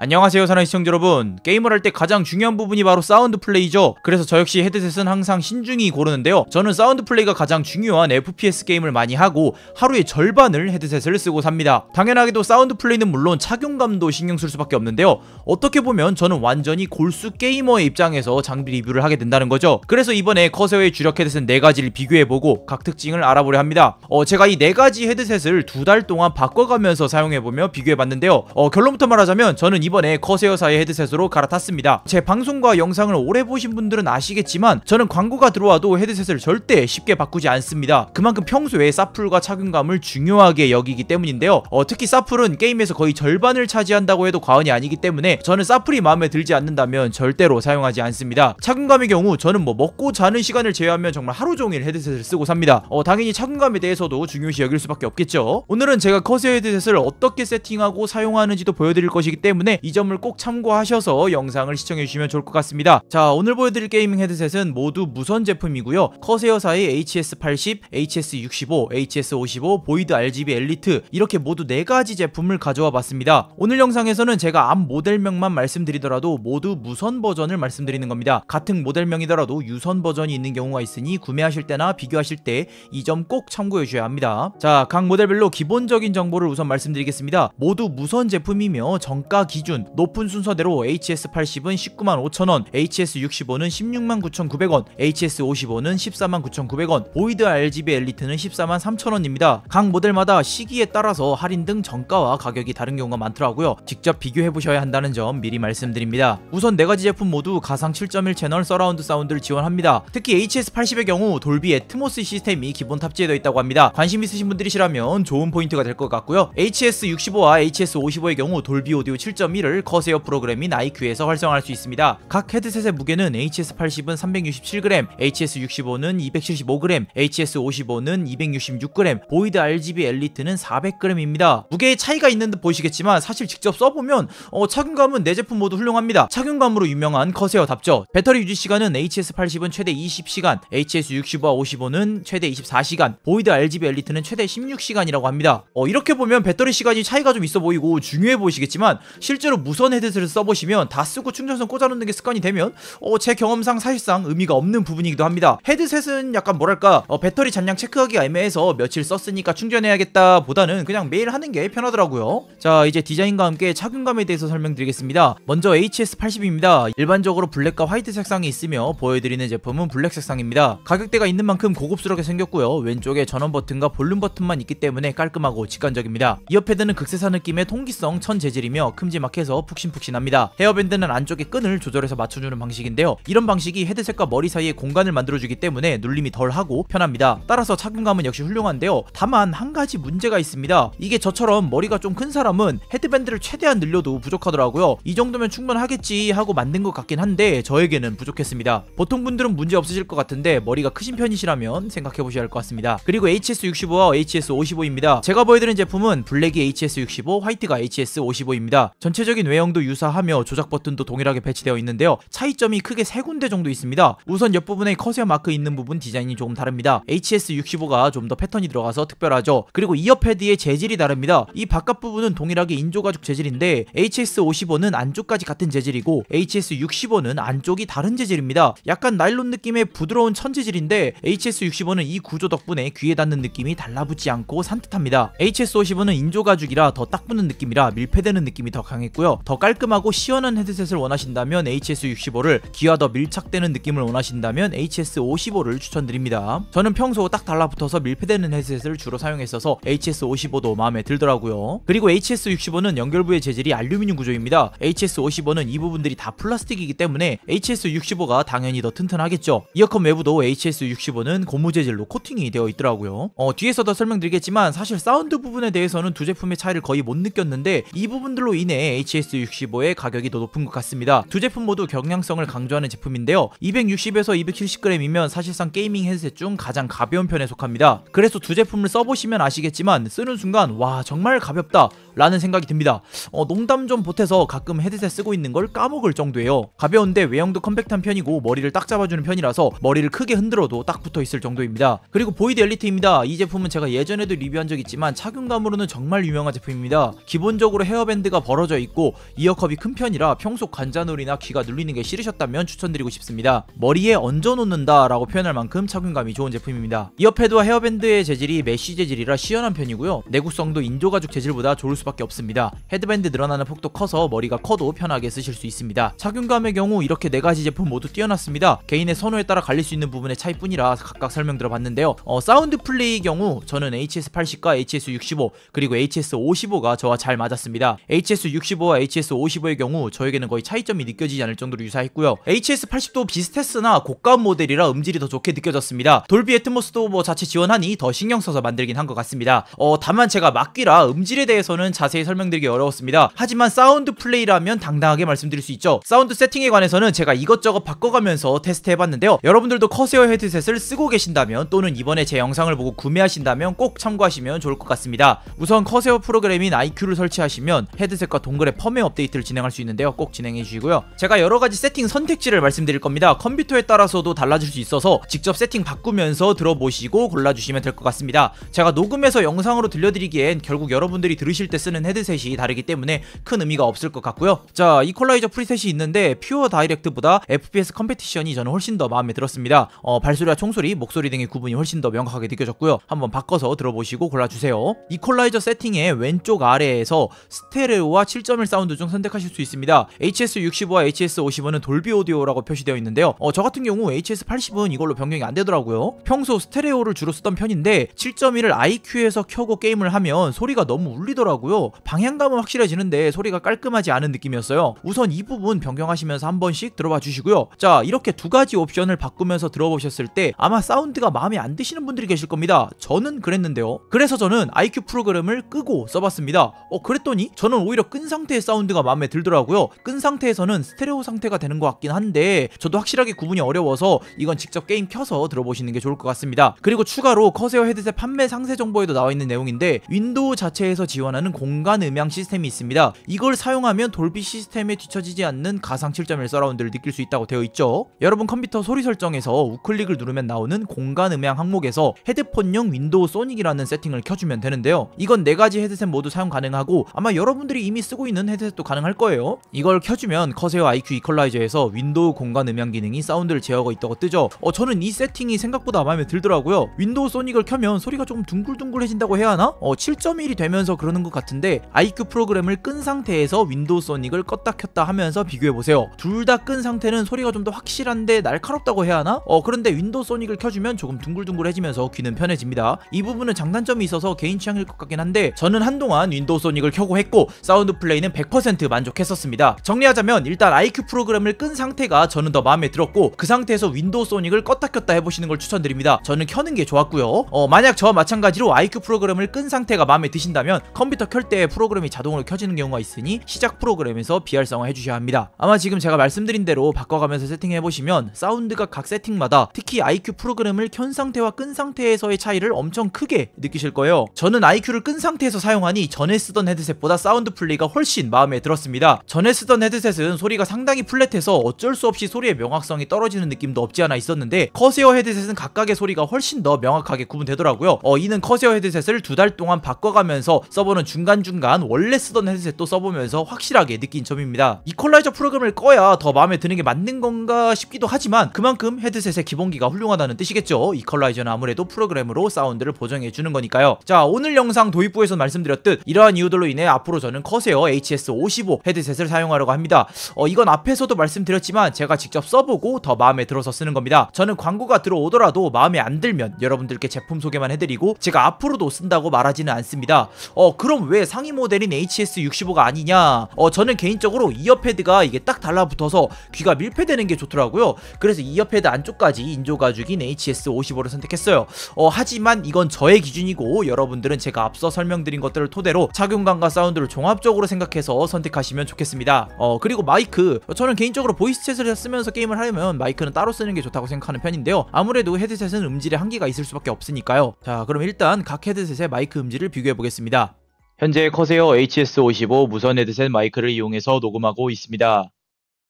안녕하세요 사랑이 시청자 여러분 게임을 할 때 가장 중요한 부분이 바로 사운드 플레이죠 그래서 저 역시 헤드셋은 항상 신중히 고르는데요 저는 사운드 플레이가 가장 중요한 FPS 게임을 많이 하고 하루의 절반을 헤드셋을 쓰고 삽니다 당연하게도 사운드 플레이는 물론 착용감도 신경 쓸 수밖에 없는데요 어떻게 보면 저는 완전히 골수 게이머의 입장에서 장비 리뷰를 하게 된다는 거죠 그래서 이번에 커세어의 주력 헤드셋 4가지를 비교해보고 각 특징을 알아보려 합니다 어, 제가 이 4가지 헤드셋을 두 달 동안 바꿔가면서 사용해보며 비교해봤는데요 어, 결론부터 말하자면 저는 이 이번에 커세어사의 헤드셋으로 갈아탔습니다. 제 방송과 영상을 오래 보신 분들은 아시겠지만 저는 광고가 들어와도 헤드셋을 절대 쉽게 바꾸지 않습니다. 그만큼 평소에 사플과 착용감을 중요하게 여기기 때문인데요. 어, 특히 사플은 게임에서 거의 절반을 차지한다고 해도 과언이 아니기 때문에 저는 사플이 마음에 들지 않는다면 절대로 사용하지 않습니다. 착용감의 경우 저는 뭐 먹고 자는 시간을 제외하면 정말 하루 종일 헤드셋을 쓰고 삽니다. 어, 당연히 착용감에 대해서도 중요시 여길 수밖에 없겠죠. 오늘은 제가 커세어 헤드셋을 어떻게 세팅하고 사용하는지도 보여드릴 것이기 때문에 이 점을 꼭 참고하셔서 영상을 시청해주시면 좋을 것 같습니다. 자 오늘 보여드릴 게이밍 헤드셋은 모두 무선 제품이고요. 커세어사의 HS80, HS65, HS55, 보이드 RGB 엘리트 이렇게 모두 4가지 제품을 가져와 봤습니다. 오늘 영상에서는 제가 앞 모델명만 말씀드리더라도 모두 무선 버전을 말씀드리는 겁니다. 같은 모델명이더라도 유선 버전이 있는 경우가 있으니 구매하실 때나 비교하실 때 이 점 꼭 참고해 주셔야 합니다. 자, 각 모델별로 기본적인 정보를 우선 말씀드리겠습니다. 모두 무선 제품이며 정가 기준 기준 높은 순서대로 HS80은 19만 5천원 HS65는 16만 9,900원 HS55는 14만 9,900원 보이드 RGB 엘리트는 14만 3천원입니다 각 모델마다 시기에 따라서 할인 등 정가와 가격이 다른 경우가 많더라고요 직접 비교해보셔야 한다는 점 미리 말씀드립니다 우선 네가지 제품 모두 가상 7.1 채널 서라운드 사운드를 지원합니다 특히 HS80의 경우 돌비 애트모스 시스템이 기본 탑재되어 있다고 합니다 관심 있으신 분들이시라면 좋은 포인트가 될 것 같고요 HS65와 HS55의 경우 돌비 오디오 7 1 의미를 거세어 프로그램인 IQ에서 활성화할 수 있습니다. 각 헤드셋의 무게는 HS80은 367g, HS65는 275g, HS55는 266g, 보이드 RGB 엘리트는 400g입니다. 무게의 차이가 있는 듯 보이시겠지만 사실 직접 써보면 어, 착용감은 내 네 제품 모두 훌륭합니다. 착용감으로 유명한 거세어답죠. 배터리 유지 시간은 HS80은 최대 20시간, HS65와 55는 최대 24시간, 보이드 RGB 엘리트는 최대 16시간이라고 합니다. 어, 이렇게 보면 배터리 시간이 차이가 좀 있어 보이고 중요해 보이시겠지만 실제 실제로 무선 헤드셋을 써보시면 다 쓰고 충전선 꽂아놓는 게 습관이 되면 어, 제 경험상 사실상 의미가 없는 부분이기도 합니다. 헤드셋은 약간 뭐랄까 어, 배터리 잔량 체크하기가 애매해서 며칠 썼으니까 충전해야겠다 보다는 그냥 매일 하는 게 편하더라고요. 자 이제 디자인과 함께 착용감에 대해서 설명드리겠습니다. 먼저 HS80입니다. 일반적으로 블랙과 화이트 색상이 있으며 보여드리는 제품은 블랙 색상입니다. 가격대가 있는 만큼 고급스럽게 생겼고요. 왼쪽에 전원 버튼과 볼륨 버튼만 있기 때문에 깔끔하고 직관적입니다. 이어패드는 극세사 느낌의 통기성 천 재질이며 큼지막 자막해서 푹신푹신합니다. 헤어밴드는 안쪽에 끈을 조절해서 맞춰주는 방식인데요. 이런 방식이 헤드셋과 머리 사이에 공간을 만들어주기 때문에 눌림이 덜하고 편합니다. 따라서 착용감은 역시 훌륭한데요. 다만 한 가지 문제가 있습니다. 이게 저처럼 머리가 좀 큰 사람은 헤드밴드를 최대한 늘려도 부족하더라고요. 이 정도면 충분하겠지 하고 만든 것 같긴 한데 저에게는 부족했습니다. 보통 분들은 문제 없으실 것 같은데 머리가 크신 편이시라면 생각해보셔야 할 것 같습니다. 그리고 HS65와 HS55입니다. 제가 보여드린 제품은 블랙이 HS65, 화이트가 HS55입니다. 전체 전체적인 외형도 유사하며 조작 버튼도 동일하게 배치되어 있는데요. 차이점이 크게 세 군데 정도 있습니다. 우선 옆부분에 커세어 마크 있는 부분 디자인이 조금 다릅니다. HS65가 좀 더 패턴이 들어가서 특별하죠. 그리고 이어 패드의 재질이 다릅니다. 이 바깥 부분은 동일하게 인조가죽 재질인데 HS55는 안쪽까지 같은 재질이고 HS65는 안쪽이 다른 재질입니다. 약간 나일론 느낌의 부드러운 천 재질인데 HS65는 이 구조 덕분에 귀에 닿는 느낌이 달라붙지 않고 산뜻합니다. HS55는 인조가죽이라 더 딱 붙는 느낌이라 밀폐되는 느낌이 더 강해 있고요. 더 깔끔하고 시원한 헤드셋을 원하신다면 HS65를 귀와 더 밀착되는 느낌을 원하신다면 HS55를 추천드립니다. 저는 평소 딱 달라붙어서 밀폐되는 헤드셋을 주로 사용했어서 HS55도 마음에 들더라고요. 그리고 HS65는 연결부의 재질이 알루미늄 구조입니다. HS55는 이 부분들이 다 플라스틱이기 때문에 HS65가 당연히 더 튼튼하겠죠. 이어컨 외부도 HS65는 고무 재질로 코팅이 되어 있더라고요. 어, 뒤에서 도 설명드리겠지만 사실 사운드 부분에 대해서는 두 제품의 차이를 거의 못 느꼈는데 이 부분들로 인해 HS65의 가격이 더 높은 것 같습니다. 두 제품 모두 경량성을 강조하는 제품인데요. 260에서 270g이면 사실상 게이밍 헤드셋 중 가장 가벼운 편에 속합니다. 그래서 두 제품을 써보시면 아시겠지만 쓰는 순간 와 정말 가볍다 라는 생각이 듭니다. 어, 농담 좀 보태서 가끔 헤드셋 쓰고 있는 걸 까먹을 정도예요. 가벼운데 외형도 컴팩트한 편이고 머리를 딱 잡아주는 편이라서 머리를 크게 흔들어도 딱 붙어있을 정도입니다. 그리고 보이드 엘리트입니다. 이 제품은 제가 예전에도 리뷰한 적 있지만 착용감으로는 정말 유명한 제품입니다. 기본적으로 헤어밴드가 벌어져 있고 이어컵이 큰 편이라 평소 관자놀이나 귀가 눌리는 게 싫으셨다면 추천드리고 싶습니다. 머리에 얹어놓는다 라고 표현할 만큼 착용감이 좋은 제품입니다. 이어패드와 헤어밴드의 재질이 메쉬 재질이라 시원한 편이고요. 내구성도 인조가죽 재질보다 좋을 수 수밖에 없습니다. 헤드밴드 늘어나는 폭도 커서 머리가 커도 편하게 쓰실 수 있습니다. 착용감의 경우 이렇게 네가지 제품 모두 뛰어났습니다. 개인의 선호에 따라 갈릴 수 있는 부분의 차이뿐이라 각각 설명 들어봤는데요. 어, 사운드 플레이 경우 저는 HS80과 HS65 그리고 HS55가 저와 잘 맞았습니다. HS65와 HS55의 경우 저에게는 거의 차이점이 느껴지지 않을 정도로 유사했고요. HS80도 비슷했으나 고가음 모델이라 음질이 더 좋게 느껴졌습니다. 돌비 애트모스도 뭐 자체 지원하니 더 신경 써서 만들긴 한 것 같습니다. 어, 다만 제가 막기라 음질에 대해서는 자세히 설명드리기 어려웠습니다. 하지만 사운드 플레이라면 당당하게 말씀드릴 수 있죠. 사운드 세팅에 관해서는 제가 이것저것 바꿔가면서 테스트해봤는데요. 여러분들도 커세어 헤드셋을 쓰고 계신다면 또는 이번에 제 영상을 보고 구매하신다면 꼭 참고하시면 좋을 것 같습니다. 우선 커세어 프로그램인 IQ를 설치하시면 헤드셋과 동글의 펌웨어 업데이트를 진행할 수 있는데요. 꼭 진행해 주시고요. 제가 여러가지 세팅 선택지를 말씀드릴 겁니다. 컴퓨터에 따라서도 달라질 수 있어서 직접 세팅 바꾸면서 들어보시고 골라주시면 될 것 같습니다. 제가 녹음해서 영상으로 들려드리기엔 결국 여러분들이 들으실 때 쓰는 헤드셋이 다르기 때문에 큰 의미가 없을 것 같고요 자 이퀄라이저 프리셋이 있는데 퓨어 다이렉트보다 FPS 컴페티션이 저는 훨씬 더 마음에 들었습니다 어, 발소리와 총소리, 목소리 등의 구분이 훨씬 더 명확하게 느껴졌고요 한번 바꿔서 들어보시고 골라주세요 이퀄라이저 세팅의 왼쪽 아래에서 스테레오와 7.1 사운드 중 선택하실 수 있습니다 HS65와 HS55는 돌비 오디오라고 표시되어 있는데요 어, 저 같은 경우 HS80은 이걸로 변경이 안 되더라고요 평소 스테레오를 주로 쓰던 편인데 7.1을 IQ에서 켜고 게임을 하면 소리가 너무 울리더라고요 느고요 방향감은 확실해지는데 소리가 깔끔하지 않은 느낌이었어요. 우선 이 부분 변경하시면서 한 번씩 들어봐 주시고요. 자 이렇게 두 가지 옵션을 바꾸면서 들어보셨을 때 아마 사운드가 마음에 안 드시는 분들이 계실 겁니다. 저는 그랬는데요. 그래서 저는 IQ 프로그램을 끄고 써봤습니다. 어 그랬더니 저는 오히려 끈 상태의 사운드가 마음에 들더라고요. 끈 상태에서는 스테레오 상태가 되는 것 같긴 한데 저도 확실하게 구분이 어려워서 이건 직접 게임 켜서 들어보시는 게 좋을 것 같습니다. 그리고 추가로 커세어 헤드셋 판매 상세 정보에도 나와 있는 내용인데 윈도우 자체에서 지원하는 공간 음향 시스템이 있습니다. 이걸 사용하면 돌비 시스템에 뒤처지지 않는 가상 7.1 서라운드를 느낄 수 있다고 되어 있죠. 여러분 컴퓨터 소리 설정에서 우클릭을 누르면 나오는 공간 음향 항목에서 헤드폰용 윈도우 소닉이라는 세팅을 켜주면 되는데요. 이건 4가지 헤드셋 모두 사용 가능하고 아마 여러분들이 이미 쓰고 있는 헤드셋도 가능할 거예요. 이걸 켜주면 커세어 IQ 이퀄라이저에서 윈도우 공간 음향 기능이 사운드를 제어하고 있다고 뜨죠. 어, 저는 이 세팅이 생각보다 마음에 들더라고요. 윈도우 소닉을 켜면 소리가 조금 둥글둥글해진다고 해야 하나? 어, 7.1이 되면서 그러는 것 같아요. 같은데 아이큐 프로그램을 끈 상태에서 윈도우 소닉을 껐다 켰다 하면서 비교해보세요 둘 다 끈 상태는 소리가 좀 더 확실한데 날카롭다고 해야 하나? 어 그런데 윈도우 소닉을 켜주면 조금 둥글둥글해지면서 귀는 편해집니다 이 부분은 장단점이 있어서 개인 취향일 것 같긴 한데 저는 한동안 윈도우 소닉을 켜고 했고 사운드 플레이는 100% 만족했었습니다 정리하자면 일단 아이큐 프로그램을 끈 상태가 저는 더 마음에 들었고 그 상태에서 윈도우 소닉을 껐다 켰다 해보시는 걸 추천드립니다 저는 켜는 게 좋았고요 어 만약 저와 마찬가지로 아이큐 프로그램을 끈 상태가 마음에 드신다면 컴퓨터 켜 켤때 프로그램이 자동으로 켜지는 경우가 있으니 시작 프로그램에서 비활성화 해주셔야 합니다. 아마 지금 제가 말씀드린 대로 바꿔가면서 세팅해보시면 사운드가 각 세팅마다 특히 IQ 프로그램을 켠 상태와 끈 상태에서의 차이를 엄청 크게 느끼실 거예요. 저는 IQ를 끈 상태에서 사용하니 전에 쓰던 헤드셋보다 사운드 플레이가 훨씬 마음에 들었습니다. 전에 쓰던 헤드셋은 소리가 상당히 플랫해서 어쩔 수 없이 소리의 명확성이 떨어지는 느낌도 없지 않아 있었는데 커세어 헤드셋은 각각의 소리가 훨씬 더 명확하게 구분되더라고요. 어, 이는 커세어 헤드셋을 두 달 동안 바꿔가면서 써보는 중간 중간중간 원래 쓰던 헤드셋도 써보면서 확실하게 느낀 점입니다. 이퀄라이저 프로그램을 꺼야 더 마음에 드는 게 맞는 건가 싶기도 하지만 그만큼 헤드셋의 기본기가 훌륭하다는 뜻이겠죠. 이퀄라이저는 아무래도 프로그램으로 사운드를 보정해주는 거니까요. 자 오늘 영상 도입부에서 말씀드렸듯 이러한 이유들로 인해 앞으로 저는 커세어 HS55 헤드셋을 사용하려고 합니다. 어, 이건 앞에서도 말씀드렸지만 제가 직접 써보고 더 마음에 들어서 쓰는 겁니다. 저는 광고가 들어오더라도 마음에 안 들면 여러분들께 제품 소개만 해드리고 제가 앞으로도 쓴다고 말하지는 않습니다. 어 그럼 왜왜 상위 모델인 HS65가 아니냐 어 저는 개인적으로 이어패드가 이게 딱 달라붙어서 귀가 밀폐되는 게 좋더라고요 그래서 이어패드 안쪽까지 인조가죽인 HS55를 선택했어요 어 하지만 이건 저의 기준이고 여러분들은 제가 앞서 설명드린 것들을 토대로 착용감과 사운드를 종합적으로 생각해서 선택하시면 좋겠습니다 어 그리고 마이크 어, 저는 개인적으로 보이스 채을 쓰면서 게임을 하려면 마이크는 따로 쓰는 게 좋다고 생각하는 편인데요 아무래도 헤드셋은 음질에 한계가 있을 수밖에 없으니까요 자 그럼 일단 각 헤드셋의 마이크 음질을 비교해 보겠습니다 현재 커세어 HS55 무선 헤드셋 마이크를 이용해서 녹음하고 있습니다.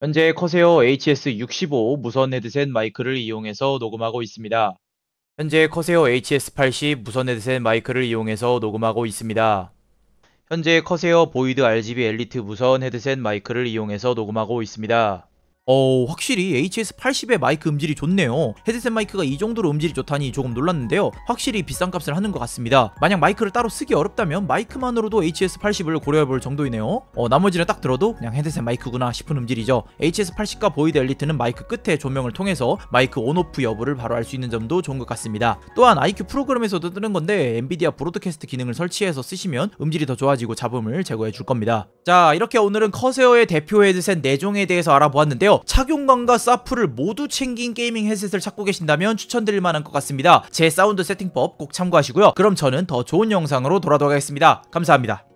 현재 커세어 HS65 무선 헤드셋 마이크를 이용해서 녹음하고 있습니다. 현재 커세어 HS80 무선 헤드셋 마이크를 이용해서 녹음하고 있습니다. 현재 커세어 보이드 RGB 엘리트 무선 헤드셋 마이크를 이용해서 녹음하고 있습니다. 어 확실히 HS80의 마이크 음질이 좋네요 헤드셋 마이크가 이 정도로 음질이 좋다니 조금 놀랐는데요 확실히 비싼 값을 하는 것 같습니다 만약 마이크를 따로 쓰기 어렵다면 마이크만으로도 HS80을 고려해볼 정도이네요 어 나머지는 딱 들어도 그냥 헤드셋 마이크구나 싶은 음질이죠 HS80과 보이드 엘리트는 마이크 끝에 조명을 통해서 마이크 온오프 여부를 바로 알 수 있는 점도 좋은 것 같습니다 또한 IQ 프로그램에서도 뜨는 건데 엔비디아 브로드캐스트 기능을 설치해서 쓰시면 음질이 더 좋아지고 잡음을 제거해 줄 겁니다 자 이렇게 오늘은 커세어의 대표 헤드셋 4종에 대해서 알아보았는데요 있는데요. 착용감과 사프를 모두 챙긴 게이밍 헤셋을 찾고 계신다면 추천드릴 만한 것 같습니다. 제 사운드 세팅법 꼭 참고하시고요. 그럼 저는 더 좋은 영상으로 돌아오겠습니다. 감사합니다.